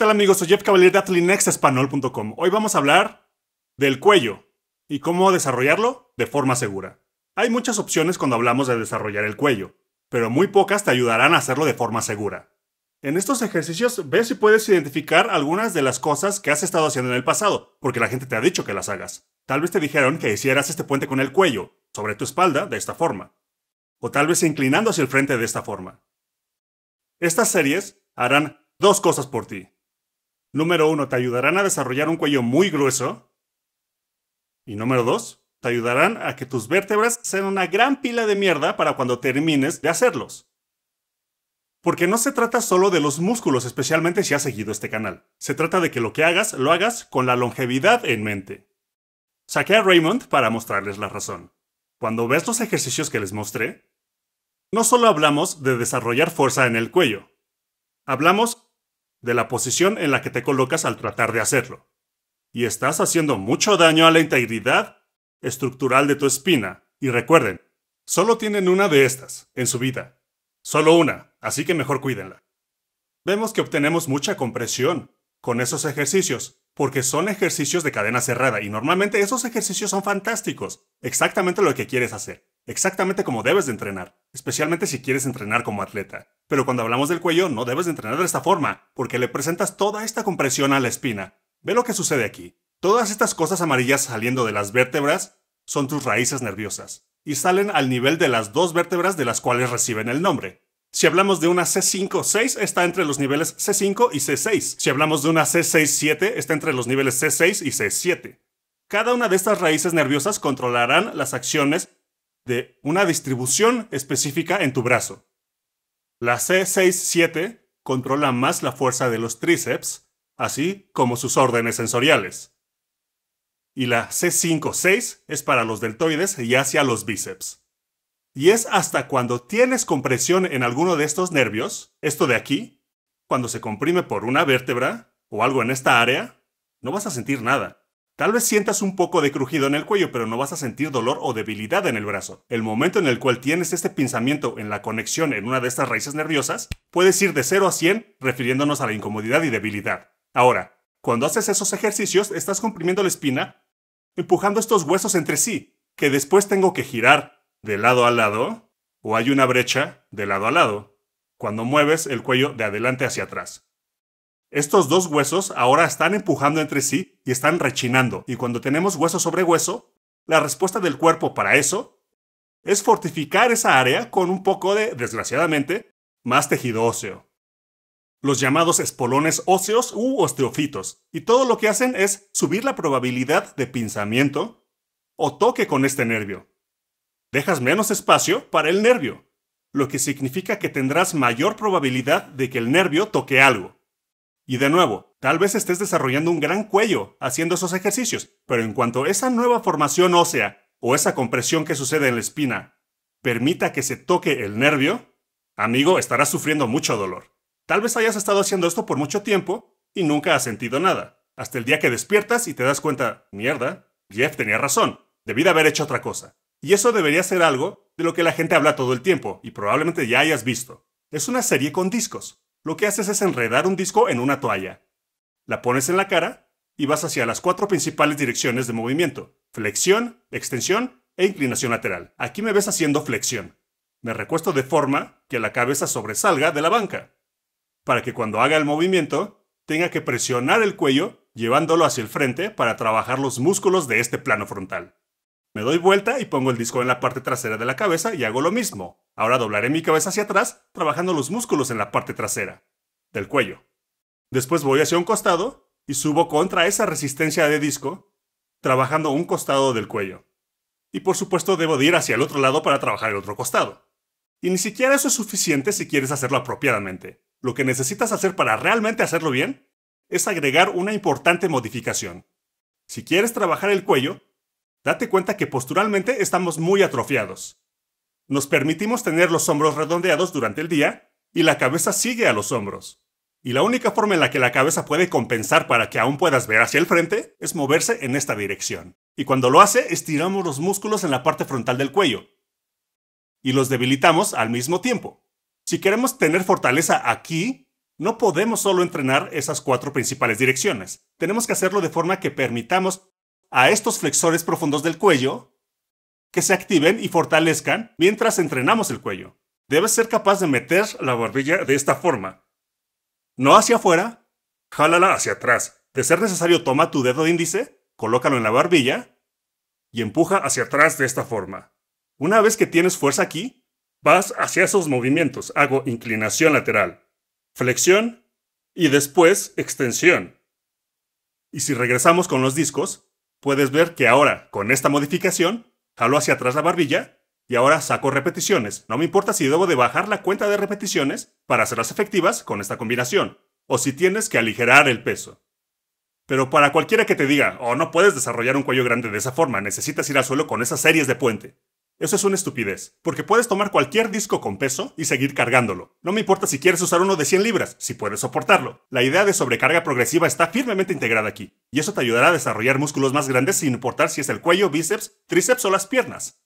tal amigos? Soy Jeff Cavalier de AtliNextEspanol.com. Hoy vamos a hablar del cuello y cómo desarrollarlo de forma segura. Hay muchas opciones cuando hablamos de desarrollar el cuello, pero muy pocas te ayudarán a hacerlo de forma segura. En estos ejercicios ve si puedes identificar algunas de las cosas que has estado haciendo en el pasado, porque la gente te ha dicho que las hagas. Tal vez te dijeron que hicieras este puente con el cuello, sobre tu espalda, de esta forma. O tal vez inclinando hacia el frente de esta forma. Estas series harán dos cosas por ti. Número uno, te ayudarán a desarrollar un cuello muy grueso. Y número dos, te ayudarán a que tus vértebras sean una gran pila de mierda para cuando termines de hacerlos. Porque no se trata solo de los músculos, especialmente si has seguido este canal. Se trata de que lo que hagas, lo hagas con la longevidad en mente. Saqué a Raymond para mostrarles la razón. Cuando ves los ejercicios que les mostré, no solo hablamos de desarrollar fuerza en el cuello, hablamos de la posición en la que te colocas al tratar de hacerlo. Y estás haciendo mucho daño a la integridad estructural de tu espina. Y recuerden, solo tienen una de estas en su vida. Solo una, así que mejor cuídenla. Vemos que obtenemos mucha compresión con esos ejercicios, porque son ejercicios de cadena cerrada y normalmente esos ejercicios son fantásticos, exactamente lo que quieres hacer, exactamente como debes de entrenar especialmente si quieres entrenar como atleta. Pero cuando hablamos del cuello, no debes entrenar de esta forma, porque le presentas toda esta compresión a la espina. Ve lo que sucede aquí. Todas estas cosas amarillas saliendo de las vértebras son tus raíces nerviosas, y salen al nivel de las dos vértebras de las cuales reciben el nombre. Si hablamos de una C5-6, está entre los niveles C5 y C6. Si hablamos de una C6-7, está entre los niveles C6 y C7. Cada una de estas raíces nerviosas controlarán las acciones de una distribución específica en tu brazo. La C6-7 controla más la fuerza de los tríceps, así como sus órdenes sensoriales. Y la C5-6 es para los deltoides y hacia los bíceps. Y es hasta cuando tienes compresión en alguno de estos nervios, esto de aquí, cuando se comprime por una vértebra o algo en esta área, no vas a sentir nada. Tal vez sientas un poco de crujido en el cuello, pero no vas a sentir dolor o debilidad en el brazo. El momento en el cual tienes este pensamiento en la conexión en una de estas raíces nerviosas, puedes ir de 0 a 100 refiriéndonos a la incomodidad y debilidad. Ahora, cuando haces esos ejercicios, estás comprimiendo la espina, empujando estos huesos entre sí, que después tengo que girar de lado a lado, o hay una brecha de lado a lado, cuando mueves el cuello de adelante hacia atrás. Estos dos huesos ahora están empujando entre sí y están rechinando, y cuando tenemos hueso sobre hueso, la respuesta del cuerpo para eso es fortificar esa área con un poco de, desgraciadamente, más tejido óseo. Los llamados espolones óseos u osteofitos, y todo lo que hacen es subir la probabilidad de pinzamiento o toque con este nervio. Dejas menos espacio para el nervio, lo que significa que tendrás mayor probabilidad de que el nervio toque algo y de nuevo, tal vez estés desarrollando un gran cuello haciendo esos ejercicios, pero en cuanto esa nueva formación ósea o esa compresión que sucede en la espina permita que se toque el nervio, amigo, estarás sufriendo mucho dolor. Tal vez hayas estado haciendo esto por mucho tiempo y nunca has sentido nada, hasta el día que despiertas y te das cuenta, mierda, Jeff tenía razón, debí de haber hecho otra cosa. Y eso debería ser algo de lo que la gente habla todo el tiempo y probablemente ya hayas visto. Es una serie con discos lo que haces es enredar un disco en una toalla. La pones en la cara y vas hacia las cuatro principales direcciones de movimiento, flexión, extensión e inclinación lateral. Aquí me ves haciendo flexión. Me recuesto de forma que la cabeza sobresalga de la banca, para que cuando haga el movimiento tenga que presionar el cuello llevándolo hacia el frente para trabajar los músculos de este plano frontal. Me doy vuelta y pongo el disco en la parte trasera de la cabeza y hago lo mismo. Ahora doblaré mi cabeza hacia atrás, trabajando los músculos en la parte trasera del cuello. Después voy hacia un costado y subo contra esa resistencia de disco, trabajando un costado del cuello. Y por supuesto debo de ir hacia el otro lado para trabajar el otro costado. Y ni siquiera eso es suficiente si quieres hacerlo apropiadamente. Lo que necesitas hacer para realmente hacerlo bien es agregar una importante modificación. Si quieres trabajar el cuello, date cuenta que posturalmente estamos muy atrofiados. Nos permitimos tener los hombros redondeados durante el día y la cabeza sigue a los hombros. Y la única forma en la que la cabeza puede compensar para que aún puedas ver hacia el frente es moverse en esta dirección. Y cuando lo hace, estiramos los músculos en la parte frontal del cuello. Y los debilitamos al mismo tiempo. Si queremos tener fortaleza aquí, no podemos solo entrenar esas cuatro principales direcciones. Tenemos que hacerlo de forma que permitamos a estos flexores profundos del cuello que se activen y fortalezcan mientras entrenamos el cuello. Debes ser capaz de meter la barbilla de esta forma. No hacia afuera, jálala hacia atrás. De ser necesario, toma tu dedo de índice, colócalo en la barbilla y empuja hacia atrás de esta forma. Una vez que tienes fuerza aquí, vas hacia esos movimientos. Hago inclinación lateral, flexión y después extensión. Y si regresamos con los discos, puedes ver que ahora, con esta modificación, jalo hacia atrás la barbilla y ahora saco repeticiones. No me importa si debo de bajar la cuenta de repeticiones para hacerlas efectivas con esta combinación, o si tienes que aligerar el peso. Pero para cualquiera que te diga, oh, no puedes desarrollar un cuello grande de esa forma, necesitas ir al suelo con esas series de puente. Eso es una estupidez, porque puedes tomar cualquier disco con peso y seguir cargándolo. No me importa si quieres usar uno de 100 libras, si puedes soportarlo. La idea de sobrecarga progresiva está firmemente integrada aquí, y eso te ayudará a desarrollar músculos más grandes sin importar si es el cuello, bíceps, tríceps o las piernas.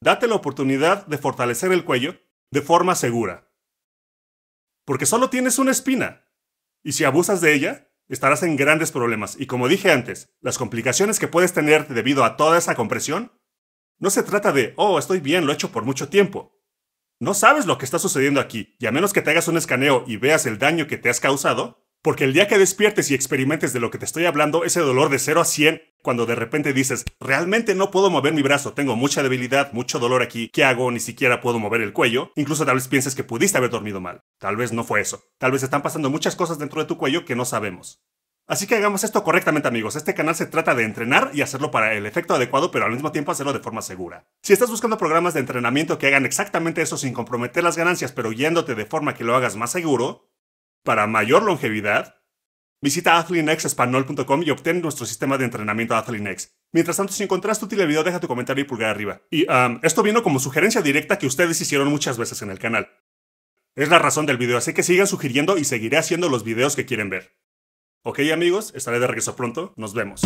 Date la oportunidad de fortalecer el cuello de forma segura. Porque solo tienes una espina, y si abusas de ella, estarás en grandes problemas, y como dije antes, las complicaciones que puedes tener debido a toda esa compresión no se trata de, oh, estoy bien, lo he hecho por mucho tiempo. No sabes lo que está sucediendo aquí, y a menos que te hagas un escaneo y veas el daño que te has causado, porque el día que despiertes y experimentes de lo que te estoy hablando, ese dolor de 0 a 100, cuando de repente dices, realmente no puedo mover mi brazo, tengo mucha debilidad, mucho dolor aquí, ¿qué hago? Ni siquiera puedo mover el cuello, incluso tal vez pienses que pudiste haber dormido mal. Tal vez no fue eso. Tal vez están pasando muchas cosas dentro de tu cuello que no sabemos. Así que hagamos esto correctamente amigos, este canal se trata de entrenar y hacerlo para el efecto adecuado pero al mismo tiempo hacerlo de forma segura. Si estás buscando programas de entrenamiento que hagan exactamente eso sin comprometer las ganancias pero guiándote de forma que lo hagas más seguro, para mayor longevidad, visita athlinexespanol.com y obtén nuestro sistema de entrenamiento Athlinex. Mientras tanto, si encontraste útil el video, deja tu comentario y pulgar arriba. Y esto vino como sugerencia directa que ustedes hicieron muchas veces en el canal. Es la razón del video, así que sigan sugiriendo y seguiré haciendo los videos que quieren ver. Ok amigos, estaré de regreso pronto. Nos vemos.